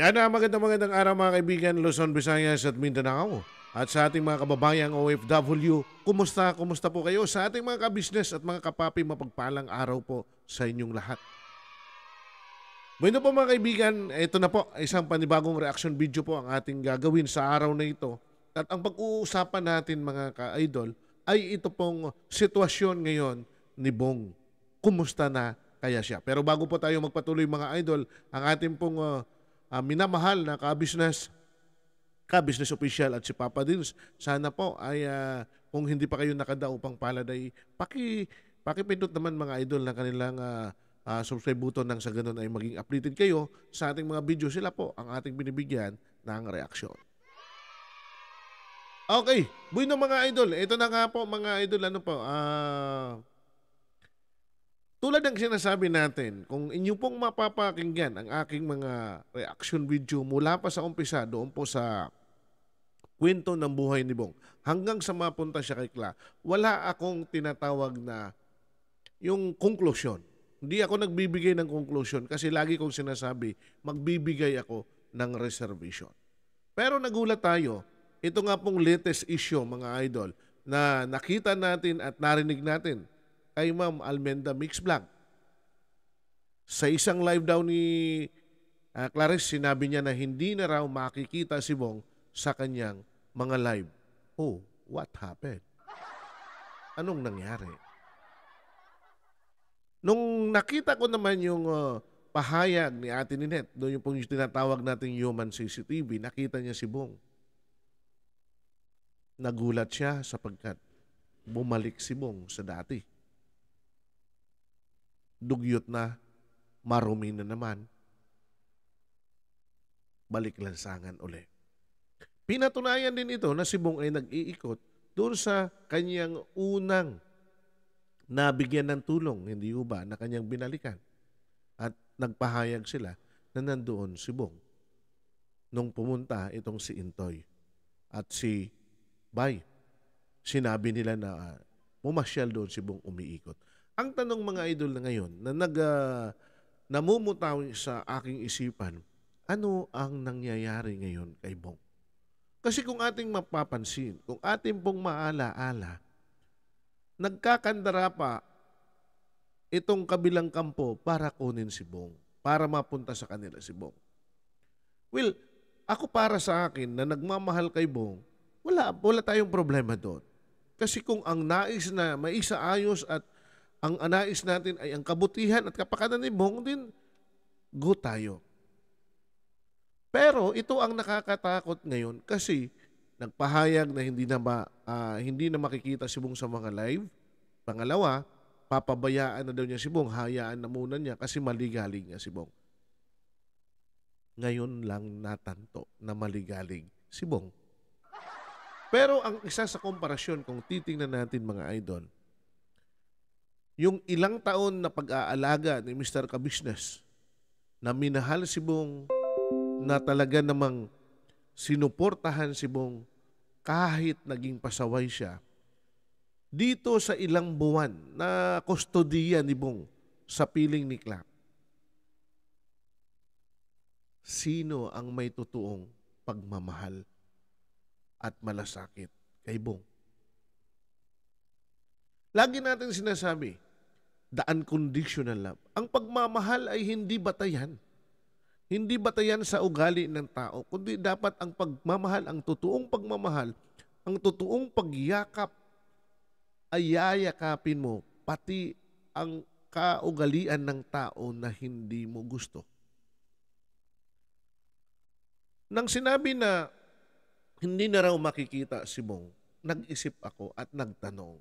Yan na magandang magandang araw mga kaibigan, Luzon, Visayas at Mindanao. At sa ating mga kababayang OFW, kumusta, kumusta po kayo sa ating mga kabisnes at mga kapapi mapagpalang araw po sa inyong lahat. Bueno po mga kaibigan, ito na po isang panibagong reaction video po ang ating gagawin sa araw na ito. At ang pag-uusapan natin mga ka-idol ay ito pong sitwasyon ngayon ni Bong. Kumusta na kaya siya? Pero bago po tayo magpatuloy mga idol, ang ating pong uh, uh, minamahal na ka-business, ka-business official at si Papa Dins. Sana po ay uh, kung hindi pa kayo nakadaupang palad ay paki, pakipindot naman mga idol ng kanilang uh, uh, subscribe button nang sa ganun ay maging updated kayo sa ating mga video. Sila po ang ating binibigyan ng reaksyon. Okay, buhay ng mga idol. Ito na nga po mga idol. Ano po? Ah... Uh, tulad ng sinasabi natin, kung inyo pong mapapakinggan ang aking mga reaction video mula pa sa umpisa doon po sa kwento ng buhay ni Bong hanggang sa mapunta siya kay Kla, wala akong tinatawag na yung conclusion. Hindi ako nagbibigay ng conclusion kasi lagi kong sinasabi, magbibigay ako ng reservation. Pero nagulat tayo, ito nga pong latest issue mga idol na nakita natin at narinig natin kay Ma'am Almenda Mix Blanc. Sa isang live daw ni uh, Clarice, sinabi niya na hindi na raw makikita si Bong sa kanyang mga live. Oh, what happened? Anong nangyari? Nung nakita ko naman yung uh, pahayag ni Ate Ninette, doon yung pong tinatawag nating human CCTV, nakita niya si Bong. Nagulat siya sapagkat bumalik si Bong sa dati dugyot na marumi na naman. Balik lansangan uli. Pinatunayan din ito na si Bong ay nag-iikot doon sa kanyang unang nabigyan ng tulong, hindi ba, na kanyang binalikan. At nagpahayag sila na nandoon si Bong. Nung pumunta itong si Intoy at si Bay, sinabi nila na uh, ah, pumasyal doon si Bong umiikot. Ang tanong mga idol na ngayon na nag uh, ah, namumutaw sa aking isipan, ano ang nangyayari ngayon kay Bong? Kasi kung ating mapapansin, kung ating pong maalaala, nagkakandara pa itong kabilang kampo para kunin si Bong, para mapunta sa kanila si Bong. Well, ako para sa akin na nagmamahal kay Bong, wala, wala tayong problema doon. Kasi kung ang nais na maisaayos at ang anais natin ay ang kabutihan at kapakanan ni Bong din go tayo. Pero ito ang nakakatakot ngayon kasi nagpahayag na hindi na ma, uh, hindi na makikita si Bong sa mga live. Pangalawa, papabayaan na daw niya si Bong, hayaan na muna niya kasi maligalig niya si Bong. Ngayon lang natanto na maligalig si Bong. Pero ang isa sa komparasyon kung titingnan natin mga idol, yung ilang taon na pag-aalaga ni Mr. Kabisnes na minahal si Bong na talaga namang sinuportahan si Bong kahit naging pasaway siya dito sa ilang buwan na kustodiya ni Bong sa piling ni Clark. Sino ang may totoong pagmamahal at malasakit kay Bong? Lagi natin sinasabi, the unconditional love. Ang pagmamahal ay hindi batayan. Hindi batayan sa ugali ng tao, kundi dapat ang pagmamahal, ang totoong pagmamahal, ang totoong pagyakap ay yayakapin mo pati ang kaugalian ng tao na hindi mo gusto. Nang sinabi na hindi na raw makikita si Bong, nag-isip ako at nagtanong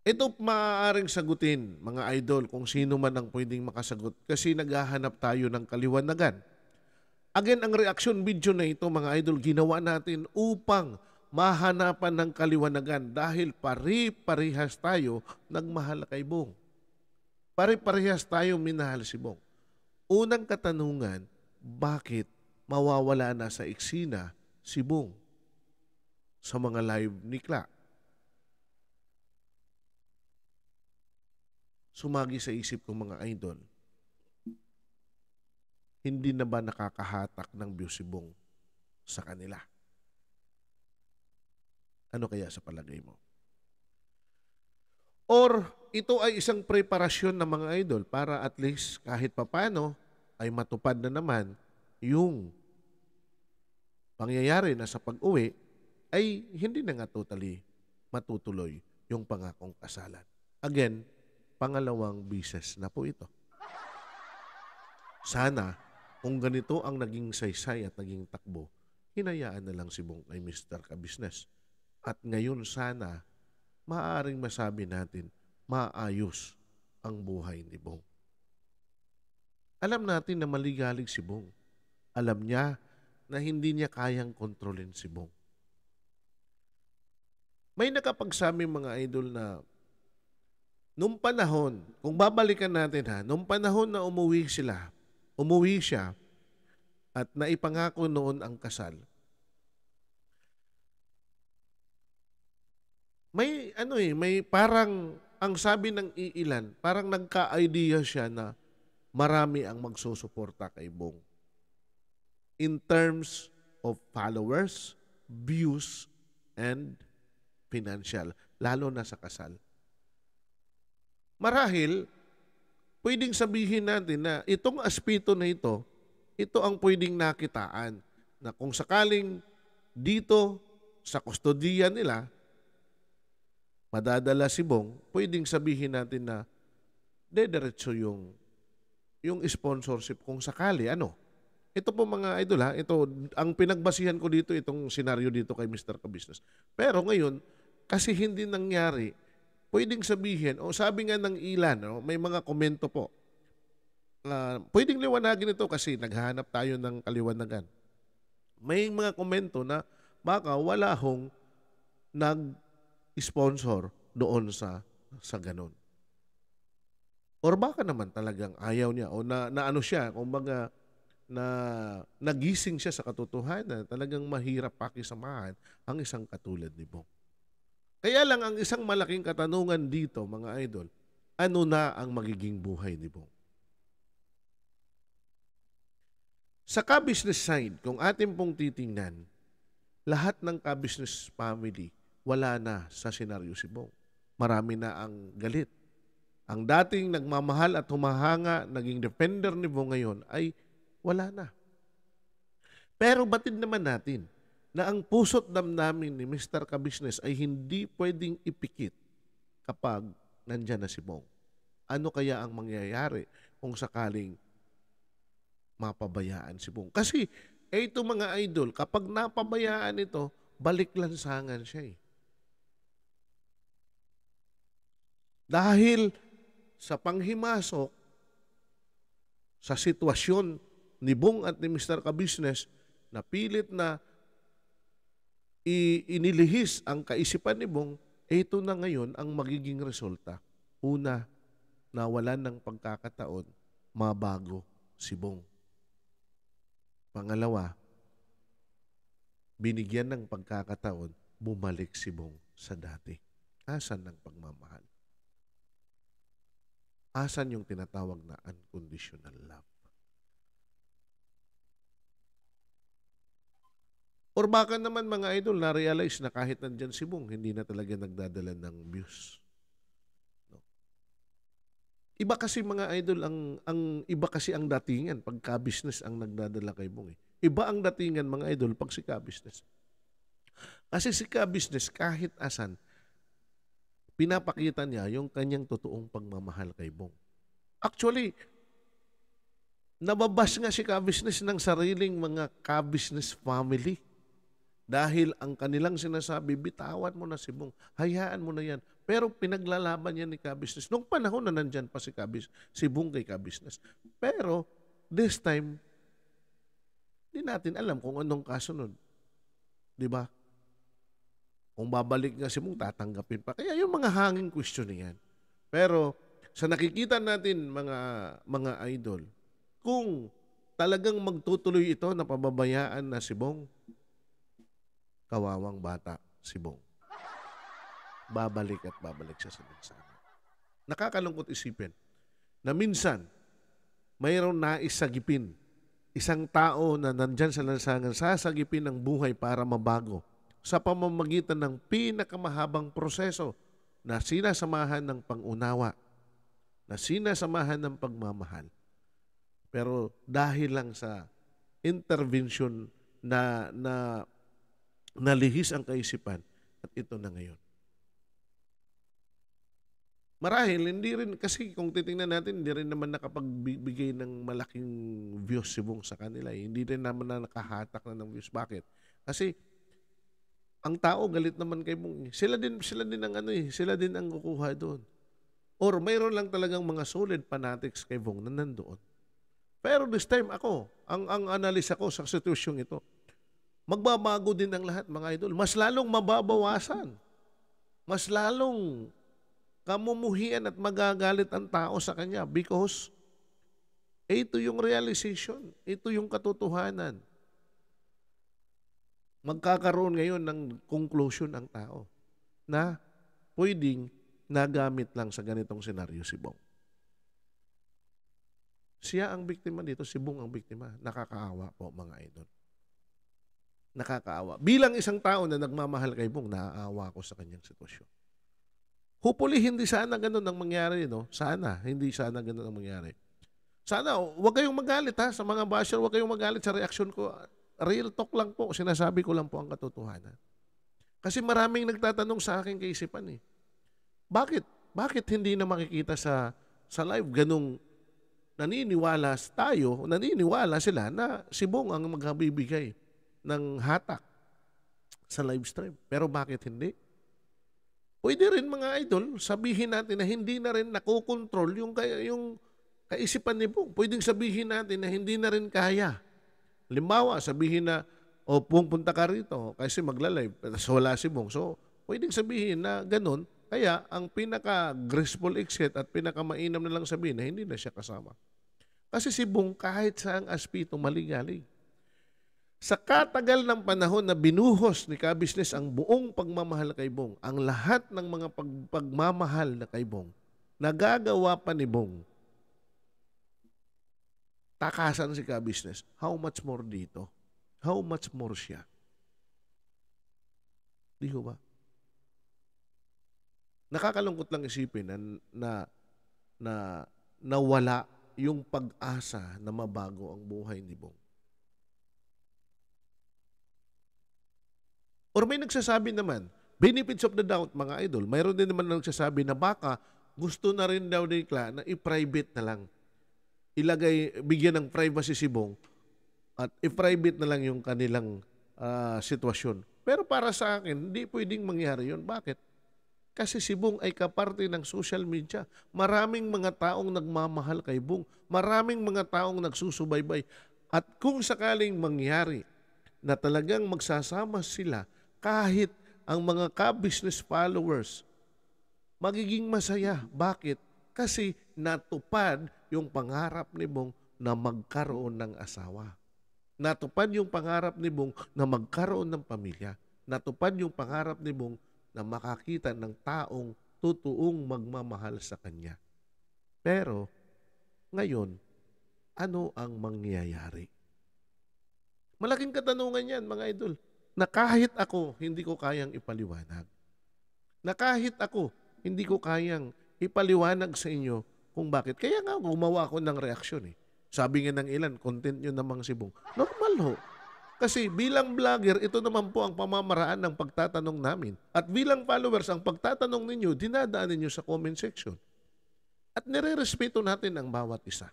ito maaaring sagutin mga idol kung sino man ang pwedeng makasagot kasi naghahanap tayo ng kaliwanagan. Again, ang reaction video na ito mga idol ginawa natin upang mahanapan ng kaliwanagan dahil pari-parihas tayo nagmahal kay Bong. Pari-parihas tayo minahal si Bong. Unang katanungan, bakit mawawala na sa eksena si Bong sa mga live ni Clark? sumagi sa isip kong mga idol, hindi na ba nakakahatak ng busibong sa kanila? Ano kaya sa palagay mo? Or ito ay isang preparasyon ng mga idol para at least kahit papano ay matupad na naman yung pangyayari na sa pag-uwi ay hindi na nga totally matutuloy yung pangakong kasalan. Again, pangalawang bises na po ito. Sana, kung ganito ang naging saysay at naging takbo, hinayaan na lang si Bong ay Mr. Kabisnes. At ngayon sana, maaaring masabi natin, maayos ang buhay ni Bong. Alam natin na maligalig si Bong. Alam niya na hindi niya kayang kontrolin si Bong. May nakapagsabi mga idol na nung panahon, kung babalikan natin ha, nung panahon na umuwi sila, umuwi siya at naipangako noon ang kasal. May ano eh, may parang ang sabi ng iilan, parang nagka-idea siya na marami ang magsusuporta kay Bong. In terms of followers, views, and financial, lalo na sa kasal. Marahil, pwedeng sabihin natin na itong aspeto na ito, ito ang pwedeng nakitaan na kung sakaling dito sa kustodiya nila, madadala si Bong, pwedeng sabihin natin na dederecho yung yung sponsorship kung sakali ano. Ito po mga idol ha, ito ang pinagbasihan ko dito itong senaryo dito kay Mr. Kabusiness. Pero ngayon kasi hindi nangyari pwedeng sabihin, o oh, sabi nga ng ilan, no, oh, may mga komento po, uh, pwedeng liwanagin ito kasi naghahanap tayo ng kaliwanagan. May mga komento na baka wala hong nag-sponsor doon sa sa ganun. Or baka naman talagang ayaw niya o na, na ano siya, kumbaga na nagising siya sa katotohanan, talagang mahirap pakisamahan ang isang katulad ni Bong. Kaya lang ang isang malaking katanungan dito, mga idol, ano na ang magiging buhay ni Bong? Sa ka-business side, kung atin pong titingnan, lahat ng ka-business family wala na sa senaryo si Bong. Marami na ang galit. Ang dating nagmamahal at humahanga, naging defender ni Bong ngayon ay wala na. Pero batid naman natin, na ang puso't damdamin ni Mr. Kabisnes ay hindi pwedeng ipikit kapag nandyan na si Bong. Ano kaya ang mangyayari kung sakaling mapabayaan si Bong? Kasi, eh ito mga idol, kapag napabayaan ito, balik lansangan siya eh. Dahil sa panghimasok, sa sitwasyon ni Bong at ni Mr. Kabisnes, napilit na inilihis ang kaisipan ni Bong, eh, ito na ngayon ang magiging resulta. Una, nawalan ng pagkakataon, mabago si Bong. Pangalawa, binigyan ng pagkakataon, bumalik si Bong sa dati. Asan ng pagmamahal? Asan yung tinatawag na unconditional love? Or baka naman mga idol, na-realize na kahit nandyan si Bong, hindi na talaga nagdadala ng views. No? Iba kasi mga idol, ang, ang iba kasi ang datingan pagka business ang nagdadala kay Bong. Eh. Iba ang datingan mga idol pag si ka-business. Kasi si ka-business kahit asan, pinapakita niya yung kanyang totoong pagmamahal kay Bong. Actually, nababas nga si ka-business ng sariling mga ka-business family dahil ang kanilang sinasabi, bitawan mo na si Bong, hayaan mo na yan. Pero pinaglalaban yan ni Kabisnes. Nung panahon na nandyan pa si, Kabis, si Bong kay Kabisnes. Pero this time, di natin alam kung anong kasunod. Di ba? Kung babalik nga si Bong, tatanggapin pa. Kaya yung mga hanging question niyan. Pero sa nakikita natin mga mga idol, kung talagang magtutuloy ito na pababayaan na si Bong, kawawang bata si Bong. Babalik at babalik siya sa linsana. Nakakalungkot isipin na minsan mayroon naisagipin isang tao na nandyan sa lansangan sasagipin ng buhay para mabago sa pamamagitan ng pinakamahabang proseso na sinasamahan ng pangunawa, na sinasamahan ng pagmamahal. Pero dahil lang sa intervention na na nalihis ang kaisipan at ito na ngayon. Marahil, hindi rin, kasi kung titingnan natin, hindi rin naman nakapagbigay ng malaking views si Bong sa kanila. Eh. Hindi rin naman na nakahatak na ng views. Bakit? Kasi, ang tao galit naman kay Bong. Eh. Sila din, sila din ang ano eh, sila din ang kukuha doon. Or mayroon lang talagang mga solid fanatics kay Bong na nandoon. Pero this time ako, ang ang analisa ako sa sitwasyong ito, magbabago din ang lahat mga idol. Mas lalong mababawasan. Mas lalong kamumuhian at magagalit ang tao sa kanya because ito yung realization, ito yung katotohanan. Magkakaroon ngayon ng conclusion ang tao na pwedeng nagamit lang sa ganitong senaryo si Bong. Siya ang biktima dito, si Bong ang biktima. Nakakaawa po mga idol nakakaawa. Bilang isang tao na nagmamahal kay Bong, naaawa ako sa kanyang sitwasyon. Hopefully, hindi sana ganun ang mangyari, no? Sana, hindi sana ganun ang mangyari. Sana, huwag kayong magalit ha, sa mga basher, huwag kayong magalit sa reaksyon ko. Real talk lang po, sinasabi ko lang po ang katotohanan. Kasi maraming nagtatanong sa akin kaisipan eh. Bakit? Bakit hindi na makikita sa sa live ganung naniniwala tayo, naniniwala sila na si Bong ang magbibigay ng hatak sa live stream. Pero bakit hindi? Pwede rin mga idol, sabihin natin na hindi na rin nakokontrol yung, yung kaisipan ni Pong. Pwedeng sabihin natin na hindi na rin kaya. Limbawa, sabihin na, o Pong punta ka rito kasi magla-live. tapos wala si Pong. So, pwedeng sabihin na ganun. Kaya, ang pinaka-graceful exit at pinaka-mainam na lang sabihin na hindi na siya kasama. Kasi si Bong kahit saang aspeto maligalig. Sa katagal ng panahon na binuhos ni Kabisnes ang buong pagmamahal kay Bong, ang lahat ng mga pag pagmamahal na kay Bong, nagagawa pa ni Bong. Takasan si Kabisnes. How much more dito? How much more siya? Di ko ba? Nakakalungkot lang isipin na, na, na nawala yung pag-asa na mabago ang buhay ni Bong. Or may nagsasabi naman, benefits of the doubt mga idol, mayroon din naman nagsasabi na baka gusto na rin daw ni Kla na i-private na lang. Ilagay, bigyan ng privacy si Bong at i-private na lang yung kanilang uh, sitwasyon. Pero para sa akin, hindi pwedeng mangyari yun. Bakit? Kasi si Bong ay kaparte ng social media. Maraming mga taong nagmamahal kay Bong. Maraming mga taong nagsusubaybay. At kung sakaling mangyari na talagang magsasama sila kahit ang mga ka-business followers magiging masaya. Bakit? Kasi natupad yung pangarap ni Bong na magkaroon ng asawa. Natupad yung pangarap ni Bong na magkaroon ng pamilya. Natupad yung pangarap ni Bong na makakita ng taong totoong magmamahal sa kanya. Pero ngayon, ano ang mangyayari? Malaking katanungan yan mga idol na kahit ako hindi ko kayang ipaliwanag. Na kahit ako hindi ko kayang ipaliwanag sa inyo kung bakit. Kaya nga gumawa ako ng reaksyon eh. Sabi nga ng ilan, content nyo namang sibong. Normal ho. Kasi bilang vlogger, ito naman po ang pamamaraan ng pagtatanong namin. At bilang followers, ang pagtatanong ninyo, dinadaan ninyo sa comment section. At nire-respeto natin ang bawat isa.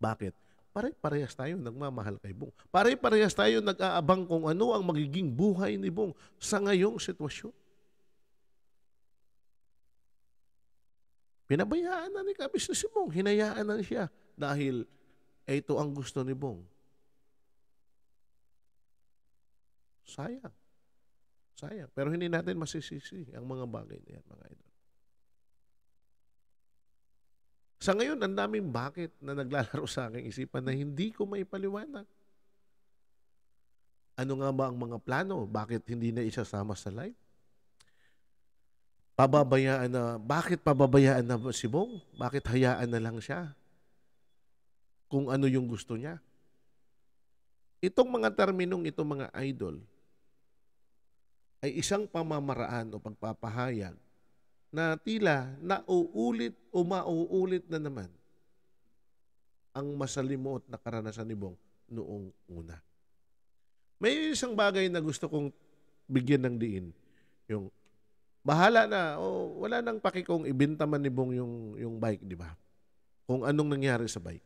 Bakit? pare-parehas tayo nagmamahal kay Bong. Pare-parehas tayo nag-aabang kung ano ang magiging buhay ni Bong sa ngayong sitwasyon. Pinabayaan na ni Kabis na si Bong, hinayaan na siya dahil ito ang gusto ni Bong. Sayang. Sayang. Pero hindi natin masisisi ang mga bagay na yan, mga idol. Sa ngayon, ang daming bakit na naglalaro sa aking isipan na hindi ko maipaliwanag. Ano nga ba ang mga plano? Bakit hindi na isasama sa life? Pababayaan na, bakit pababayaan na si Bong? Bakit hayaan na lang siya? Kung ano yung gusto niya. Itong mga terminong ito, mga idol ay isang pamamaraan o pagpapahayag na tila nauulit o mauulit na naman ang masalimuot na karanasan ni Bong noong una. May isang bagay na gusto kong bigyan ng diin. Yung bahala na o wala nang paki kung ibenta man ni Bong yung, yung bike, di ba? Kung anong nangyari sa bike.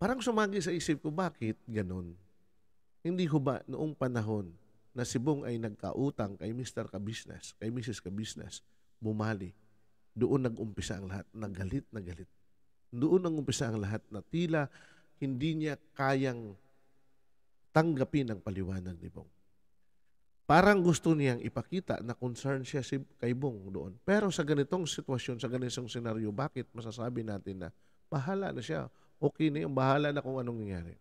Parang sumagi sa isip ko, bakit ganun? Hindi ko ba noong panahon na si Bong ay nagkautang kay Mr. Kabisnes, kay Mrs. Kabisnes, bumali. Doon nag-umpisa ang lahat, nagalit nagalit. Doon nag-umpisa ang lahat na tila hindi niya kayang tanggapin ang paliwanag ni Bong. Parang gusto niyang ipakita na concern siya si, kay Bong doon. Pero sa ganitong sitwasyon, sa ganitong senaryo, bakit masasabi natin na bahala na siya, okay na yun, bahala na kung anong nangyari.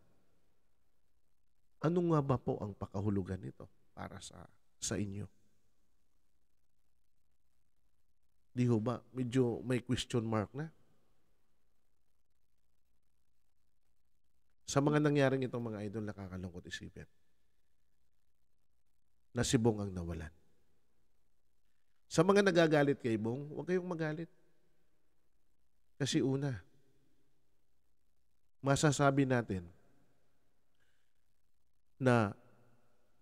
Ano nga ba po ang pakahulugan nito? para sa sa inyo. Di ho ba? Medyo may question mark na. Sa mga nangyaring itong mga idol, nakakalungkot isipin. Na si Bong ang nawalan. Sa mga nagagalit kay Bong, huwag kayong magalit. Kasi una, masasabi natin na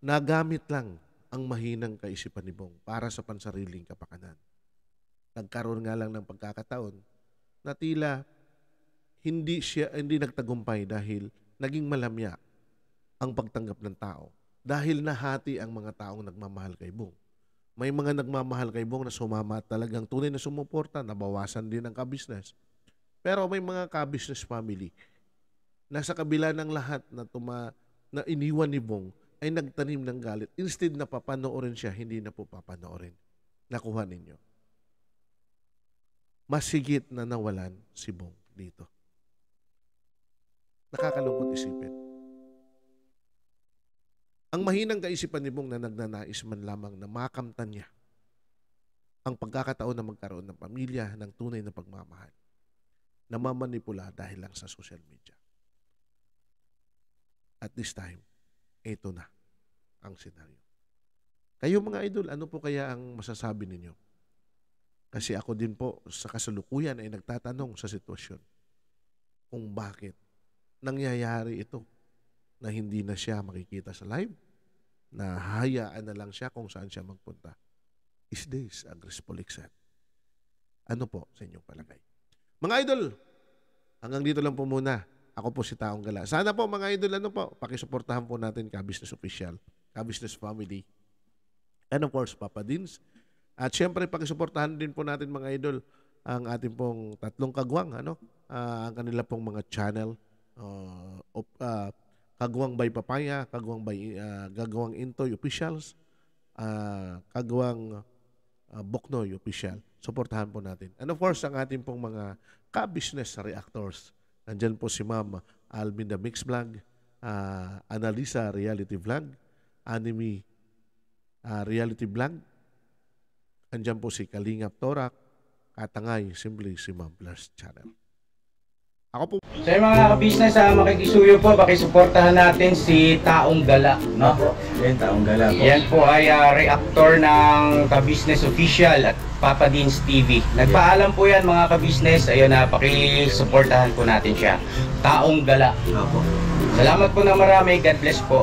Nagamit lang ang mahinang kaisipan ni Bong para sa pansariling kapakanan. Nagkaroon nga lang ng pagkakataon na tila hindi siya hindi nagtagumpay dahil naging malamya ang pagtanggap ng tao dahil nahati ang mga taong nagmamahal kay Bong. May mga nagmamahal kay Bong na sumama at talagang tunay na sumuporta, nabawasan din ang kabisnes. Pero may mga kabisnes family na sa kabila ng lahat na, tuma, na iniwan ni Bong ay nagtanim ng galit. Instead na papanoorin siya, hindi na po papanoorin. Nakuha ninyo. Masigit na nawalan si Bong dito. Nakakalungkot isipin. Ang mahinang kaisipan ni Bong na nagnanais man lamang na makamtan niya ang pagkakataon na magkaroon ng pamilya ng tunay na pagmamahal na mamanipula dahil lang sa social media. At this time, ito na ang senaryo. Kayo mga idol, ano po kaya ang masasabi ninyo? Kasi ako din po sa kasalukuyan ay nagtatanong sa sitwasyon kung bakit nangyayari ito na hindi na siya makikita sa live, na hayaan na lang siya kung saan siya magpunta. Is this a graceful exam? Ano po sa inyong palagay? Mga idol, hanggang dito lang po muna. Ako po si Taong Gala. Sana po mga idol, ano po, pakisuportahan po natin ka Business Official. Kabisnes family. And of course, Papa Dins. At syempre, pakisuportahan din po natin mga idol ang ating pong tatlong kagwang, ano? Uh, ang kanila pong mga channel. Uh, op, uh, kagwang by Papaya, Kagwang by uh, Gagawang Intoy Officials, uh, Kagwang uh, Boknoy Official. Suportahan po natin. And of course, ang ating pong mga ka-business reactors. Nandyan po si Ma'am Alminda Mix Vlog, uh, Analisa Reality Vlog, anime uh, reality blank. Andiyan po si Kalingap Torak, Katangay, Simply si Mamblers Channel. Ako po. So mga ka-business, ah, makikisuyo po, pakisuportahan natin si Taong Gala. No? Yan, Taong Gala po. Yan po ay ah, reactor ng kabisnes official at Papa Deans TV. Nagpaalam po yan mga ka-business. Ayun na, ah, pakisuportahan po natin siya. Taong Gala. Opo. Salamat po na marami. God bless po.